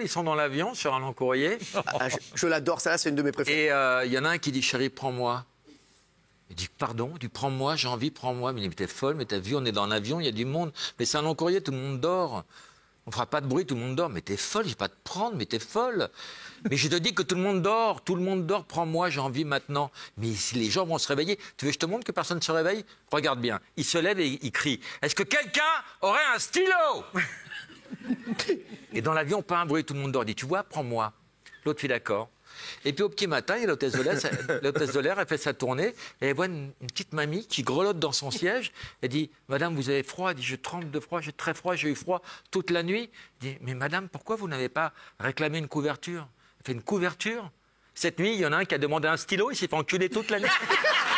Ils sont dans l'avion sur un long courrier. Ah, ah, je l'adore, ça là, c'est une de mes préférées. Et euh, il y en a un qui dit Chérie, prends-moi. Il dit Pardon, tu prends-moi, j'ai envie, prends-moi. Mais il dit T'es folle, mais t'as vu, on est dans l'avion, il y a du monde. Mais c'est un long courrier, tout le monde dort. On fera pas de bruit, tout le monde dort. Mais t'es folle, je vais pas te prendre, mais t'es folle. Mais je te dis que tout le monde dort, tout le monde dort, prends-moi, j'ai envie maintenant. Mais les gens vont se réveiller, tu veux que je te montre que personne ne se réveille Regarde bien. Il se lève et il crie Est-ce que quelqu'un aurait un stylo Et dans l'avion, pas un bruit, tout le monde dort. Dit, tu vois, prends-moi. L'autre fait d'accord. Et puis au petit matin, il y a l'hôtesse de l'air, elle fait sa tournée, et elle voit une, petite mamie qui grelotte dans son siège, elle dit Madame, vous avez froid Elle dit Je tremble de froid, j'ai très froid, j'ai eu froid toute la nuit. Elle dit Mais madame, pourquoi vous n'avez pas réclamé une couverture Elle fait Une couverture Cette nuit, il y en a un qui a demandé un stylo, il s'est fait enculer toute la nuit.